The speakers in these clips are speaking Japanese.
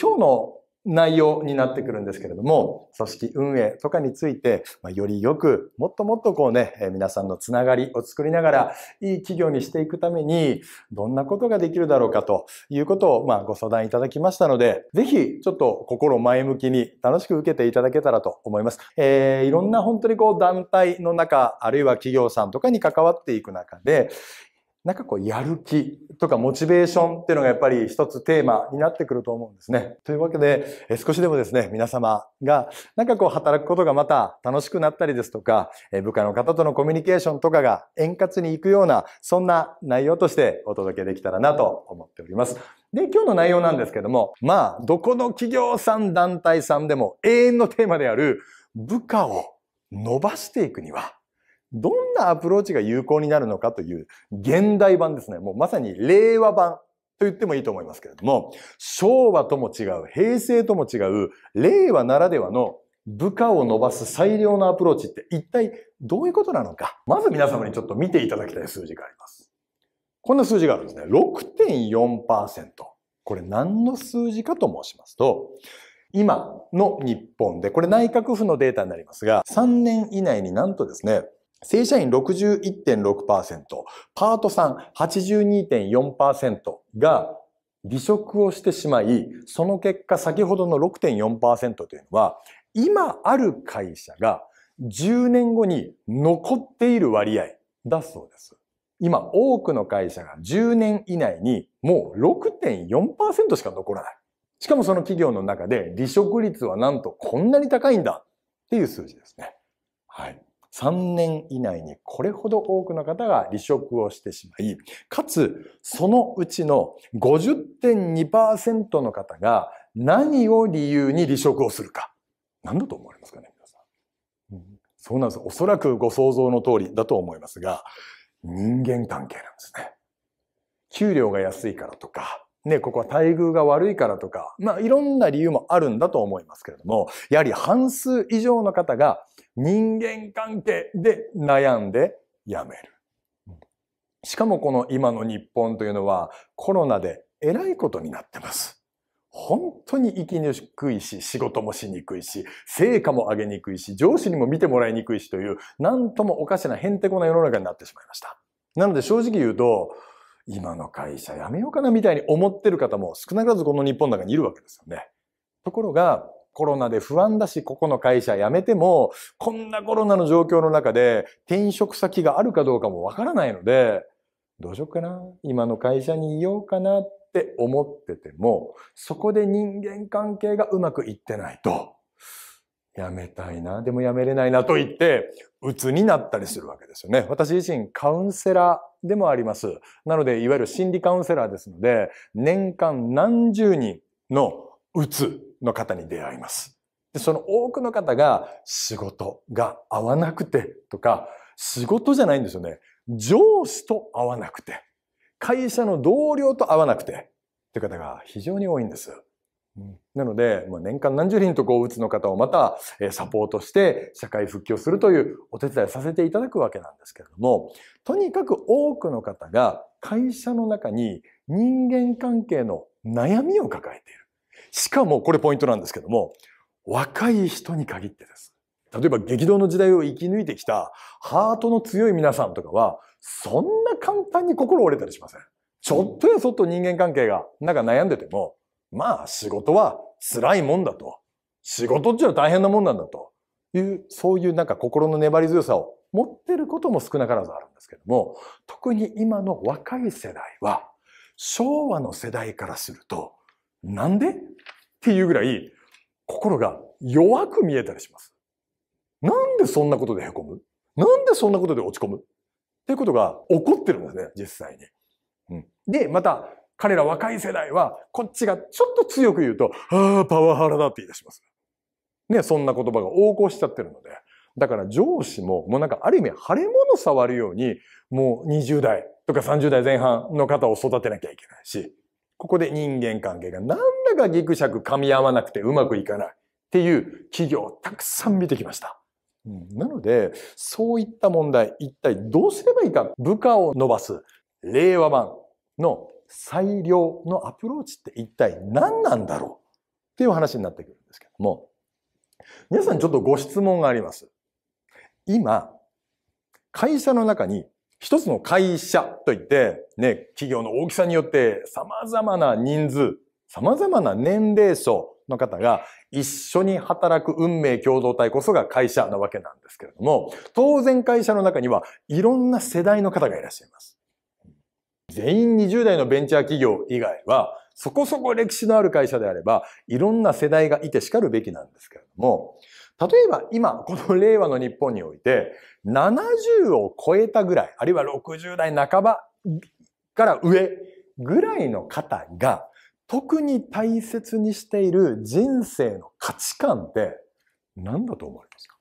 今日の内容になってくるんですけれども、組織運営とかについて、まあ、よりよく、もっともっとこうね、皆さんのつながりを作りながら、いい企業にしていくために、どんなことができるだろうかということを、まあ、ご相談いただきましたので、ぜひ、ちょっと心前向きに楽しく受けていただけたらと思います。えー、いろんな本当にこう団体の中、あるいは企業さんとかに関わっていく中で、なんかこう、やる気とかモチベーションっていうのがやっぱり一つテーマになってくると思うんですね。というわけで、え少しでもですね、皆様がなんかこう、働くことがまた楽しくなったりですとか、え部下の方とのコミュニケーションとかが円滑に行くような、そんな内容としてお届けできたらなと思っております。で、今日の内容なんですけども、まあ、どこの企業さん、団体さんでも永遠のテーマである部下を伸ばしていくには、どんなアプローチが有効になるのかという現代版ですね。もうまさに令和版と言ってもいいと思いますけれども、昭和とも違う、平成とも違う、令和ならではの部下を伸ばす最良のアプローチって一体どういうことなのか。まず皆様にちょっと見ていただきたい数字があります。こんな数字があるんですね。6.4%。これ何の数字かと申しますと、今の日本で、これ内閣府のデータになりますが、3年以内になんとですね、正社員61.6%、パートさん82.4%が離職をしてしまい、その結果先ほどの6.4%というのは、今ある会社が10年後に残っている割合だそうです。今多くの会社が10年以内にもう6.4%しか残らない。しかもその企業の中で離職率はなんとこんなに高いんだっていう数字ですね。はい。3年以内にこれほど多くの方が離職をしてしまい、かつそのうちの50.2%の方が何を理由に離職をするか。何だと思われますかね、皆さん。そうなんです。おそらくご想像の通りだと思いますが、人間関係なんですね。給料が安いからとか、ね、ここは待遇が悪いからとか、まあいろんな理由もあるんだと思いますけれども、やはり半数以上の方が人間関係で悩んでやめる。しかもこの今の日本というのはコロナでえらいことになってます。本当に生きにくいし、仕事もしにくいし、成果も上げにくいし、上司にも見てもらいにくいしという、なんともおかしなへんてこな世の中になってしまいました。なので正直言うと、今の会社辞めようかなみたいに思ってる方も少なからずこの日本の中にいるわけですよね。ところが、コロナで不安だし、ここの会社辞めても、こんなコロナの状況の中で転職先があるかどうかもわからないので、どうしようかな今の会社にいようかなって思ってても、そこで人間関係がうまくいってないと、辞めたいな、でも辞めれないなと言って、鬱になったりするわけですよね。私自身カウンセラーでもあります。なので、いわゆる心理カウンセラーですので、年間何十人のうつの方に出会います。で、その多くの方が仕事が合わなくてとか、仕事じゃないんですよね。上司と合わなくて、会社の同僚と合わなくて、って方が非常に多いんです。うん、なので、ま年間何十人とこう、うつの方をまた、えサポートして社会復帰をするというお手伝いさせていただくわけなんですけれども、とにかく多くの方が会社の中に人間関係の悩みを抱えている。しかも、これポイントなんですけども、若い人に限ってです。例えば激動の時代を生き抜いてきたハートの強い皆さんとかは、そんな簡単に心折れたりしません。ちょっとやそっと人間関係が、なんか悩んでても、まあ仕事は辛いもんだと。仕事っていうのは大変なもんなんだという、そういうなんか心の粘り強さを持ってることも少なからずあるんですけども、特に今の若い世代は、昭和の世代からすると、なんでっていうぐらい、心が弱く見えたりします。なんでそんなことで凹むなんでそんなことで落ち込むっていうことが起こってるんですね、実際に。うん、で、また、彼ら若い世代は、こっちがちょっと強く言うと、ああ、パワハラだって言い出します。ね、そんな言葉が横行しちゃってるので。だから上司も、もうなんかある意味腫れ物触るように、もう20代とか30代前半の方を育てなきゃいけないし、ここで人間関係が何らかギクシャク噛み合わなくてうまくいかないっていう企業をたくさん見てきました。うん、なので、そういった問題、一体どうすればいいか、部下を伸ばす、令和版の最良のアプローチって一体何なんだろうっていう話になってくるんですけども、皆さんちょっとご質問があります。今、会社の中に一つの会社といって、ね、企業の大きさによって様々な人数、様々な年齢層の方が一緒に働く運命共同体こそが会社なわけなんですけれども、当然会社の中にはいろんな世代の方がいらっしゃいます。全員20代のベンチャー企業以外は、そこそこ歴史のある会社であれば、いろんな世代がいて叱るべきなんですけれども、例えば今、この令和の日本において、70を超えたぐらい、あるいは60代半ばから上ぐらいの方が、特に大切にしている人生の価値観って何だと思われますか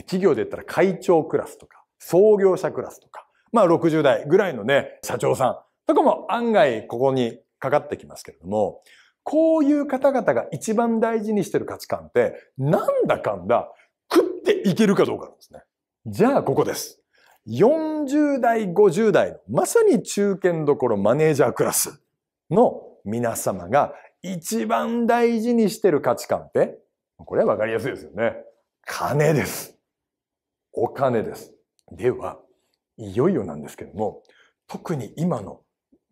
企業で言ったら会長クラスとか、創業者クラスとか、まあ60代ぐらいのね、社長さんとかも案外ここにかかってきますけれども、こういう方々が一番大事にしてる価値観って、なんだかんだ食っていけるかどうかなんですね。じゃあ、ここです。40代、50代の、まさに中堅どころマネージャークラスの皆様が一番大事にしてる価値観って、これはわかりやすいですよね。金です。お金です。では、いよいよなんですけども、特に今の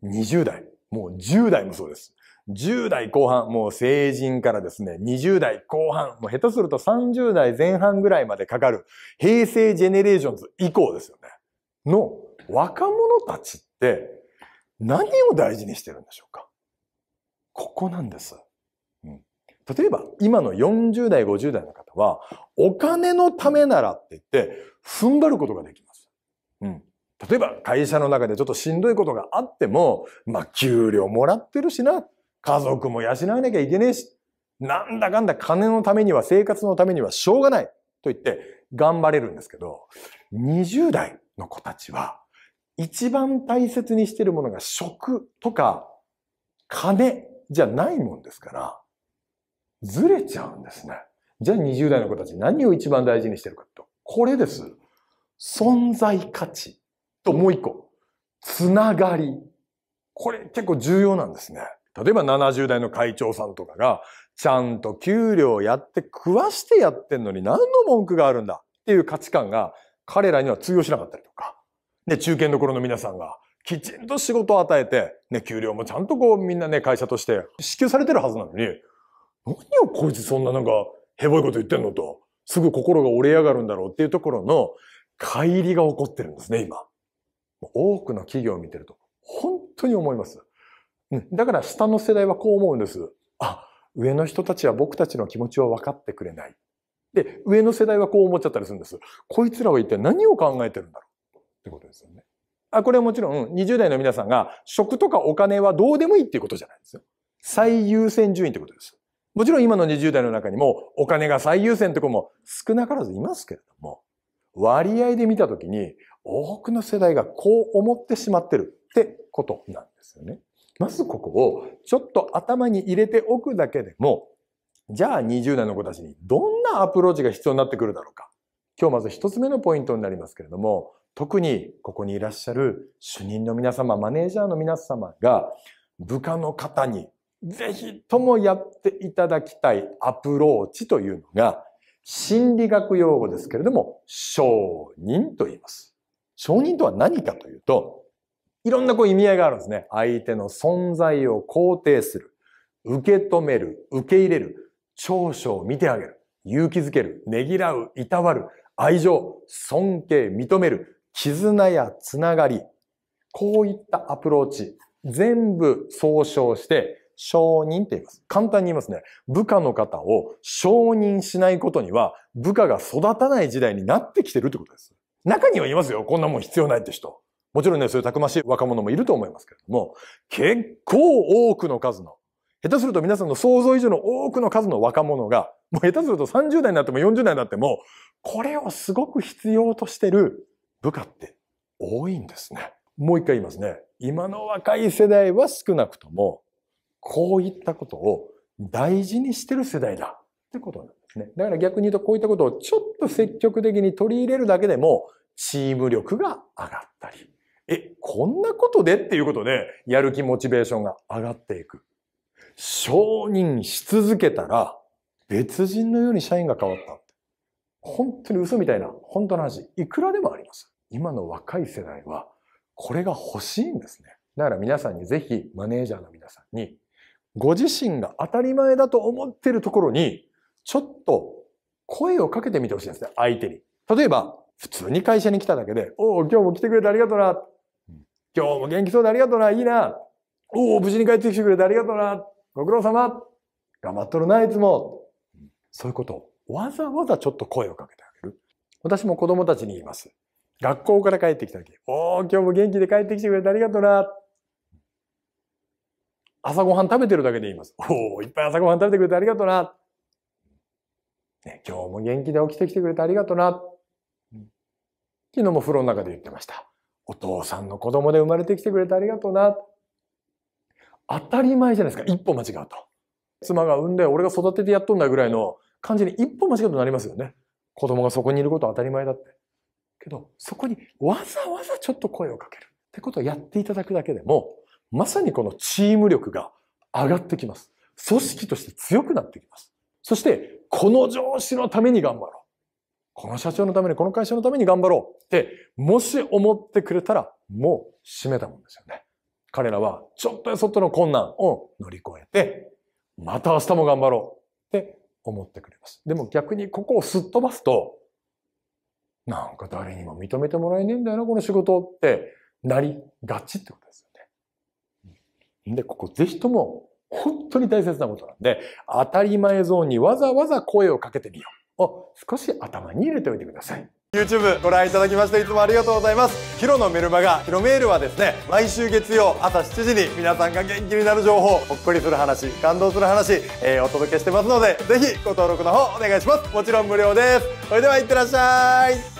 20代、もう10代もそうです。10代後半、もう成人からですね、20代後半、もう下手すると30代前半ぐらいまでかかる、平成ジェネレーションズ以降ですよね、の若者たちって、何を大事にしてるんでしょうかここなんです。うん、例えば、今の40代、50代の方は、お金のためならって言って、踏ん張ることができます。うん。例えば、会社の中でちょっとしんどいことがあっても、まあ、給料もらってるしな、家族も養わなきゃいけねえし、なんだかんだ金のためには生活のためにはしょうがないと言って頑張れるんですけど、20代の子たちは一番大切にしてるものが食とか金じゃないもんですから、ずれちゃうんですね。じゃあ20代の子たち何を一番大事にしてるかと。これです。存在価値ともう一個。つながり。これ結構重要なんですね。例えば70代の会長さんとかが、ちゃんと給料をやって食わしてやってんのに何の文句があるんだっていう価値観が彼らには通用しなかったりとか。で、中堅どころの皆さんがきちんと仕事を与えて、ね、給料もちゃんとこうみんなね、会社として支給されてるはずなのに、何をこいつそんななんか、へぼいこと言ってんのと、すぐ心が折れ上がるんだろうっていうところの、乖離が起こってるんですね、今。多くの企業を見てると、本当に思います。うん。だから下の世代はこう思うんです。あ、上の人たちは僕たちの気持ちを分かってくれない。で、上の世代はこう思っちゃったりするんです。こいつらは一体何を考えてるんだろうってことですよね。あ、これはもちろん20代の皆さんが食とかお金はどうでもいいっていうことじゃないんですよ。最優先順位ってことです。もちろん今の20代の中にもお金が最優先って子も少なからずいますけれども、割合で見たときに多くの世代がこう思ってしまってるってことなんですよね。まずここをちょっと頭に入れておくだけでも、じゃあ20代の子たちにどんなアプローチが必要になってくるだろうか。今日まず一つ目のポイントになりますけれども、特にここにいらっしゃる主任の皆様、マネージャーの皆様が部下の方にぜひともやっていただきたいアプローチというのが心理学用語ですけれども承認と言います。承認とは何かというといろんなこう意味合いがあるんですね。相手の存在を肯定する、受け止める、受け入れる、長所を見てあげる、勇気づける、ねぎらう、いたわる、愛情、尊敬、認める、絆やつながり、こういったアプローチ、全部総称して、承認って言います。簡単に言いますね。部下の方を承認しないことには、部下が育たない時代になってきてるってことです。中にはいますよ。こんなもん必要ないって人。もちろんね、そういうたくましい若者もいると思いますけれども、結構多くの数の、下手すると皆さんの想像以上の多くの数の若者が、もう下手すると30代になっても40代になっても、これをすごく必要としてる部下って多いんですね。もう一回言いますね。今の若い世代は少なくとも、こういったことを大事にしてる世代だってことなんですね。だから逆に言うとこういったことをちょっと積極的に取り入れるだけでも、チーム力が上がったり、え、こんなことでっていうことで、やる気モチベーションが上がっていく。承認し続けたら、別人のように社員が変わった。本当に嘘みたいな、本当の話、いくらでもあります。今の若い世代は、これが欲しいんですね。だから皆さんにぜひ、マネージャーの皆さんに、ご自身が当たり前だと思ってるところに、ちょっと声をかけてみてほしいんですね、相手に。例えば、普通に会社に来ただけで、おお、今日も来てくれてありがとうな。今日も元気そうでありがとうな、いいな。おお、無事に帰ってきてくれてありがとうな。ご苦労様。頑張っとるな、いつも。そういうことをわざわざちょっと声をかけてあげる。私も子供たちに言います。学校から帰ってきた時、おお、今日も元気で帰ってきてくれてありがとうな。朝ごはん食べてるだけで言います。おお、いっぱい朝ごはん食べてくれてありがとうな。ね、今日も元気で起きてきてくれてありがとうな。昨日も風呂の中で言ってました。お父さんの子供で生まれてきてくれてありがとうな。当たり前じゃないですか。一歩間違うと。妻が産んで、俺が育ててやっとんだぐらいの感じに一歩間違うとなりますよね。子供がそこにいることは当たり前だって。けど、そこにわざわざちょっと声をかける。ってことをやっていただくだけでも、まさにこのチーム力が上がってきます。組織として強くなってきます。そして、この上司のために頑張ろう。この社長のために、この会社のために頑張ろうって、もし思ってくれたら、もう閉めたもんですよね。彼らは、ちょっとやそっとの困難を乗り越えて、また明日も頑張ろうって思ってくれます。でも逆にここをすっ飛ばすと、なんか誰にも認めてもらえねえんだよな、この仕事ってなりがちってことですよね。で、ここぜひとも本当に大切なことなんで、当たり前ゾーンにわざわざ声をかけてみよう。を少し頭に入れておいてください。YouTube ご覧いただきましていつもありがとうございます。ヒロのメルマガ、ヒロメールはですね、毎週月曜朝7時に皆さんが元気になる情報、ほっこりする話、感動する話、えー、お届けしてますので、ぜひご登録の方お願いします。もちろん無料です。それではいってらっしゃい。